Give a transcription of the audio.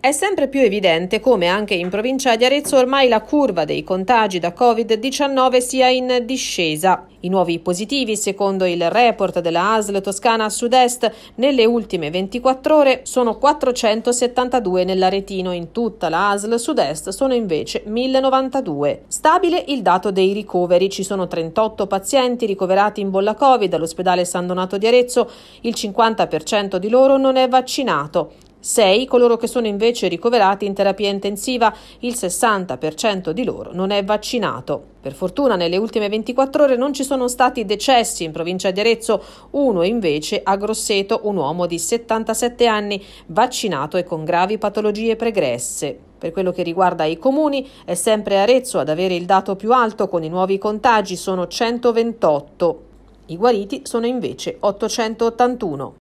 È sempre più evidente come anche in provincia di Arezzo ormai la curva dei contagi da Covid-19 sia in discesa. I nuovi positivi, secondo il report della ASL Toscana Sud-Est, nelle ultime 24 ore sono 472 nell'Aretino, in tutta la ASL Sud-Est sono invece 1092. Stabile il dato dei ricoveri, ci sono 38 pazienti ricoverati in bolla Covid all'ospedale San Donato di Arezzo, il 50% di loro non è vaccinato. 6. Coloro che sono invece ricoverati in terapia intensiva, il 60% di loro non è vaccinato. Per fortuna nelle ultime 24 ore non ci sono stati decessi in provincia di Arezzo, uno invece a Grosseto, un uomo di 77 anni vaccinato e con gravi patologie pregresse. Per quello che riguarda i comuni, è sempre Arezzo ad avere il dato più alto, con i nuovi contagi sono 128. I guariti sono invece 881.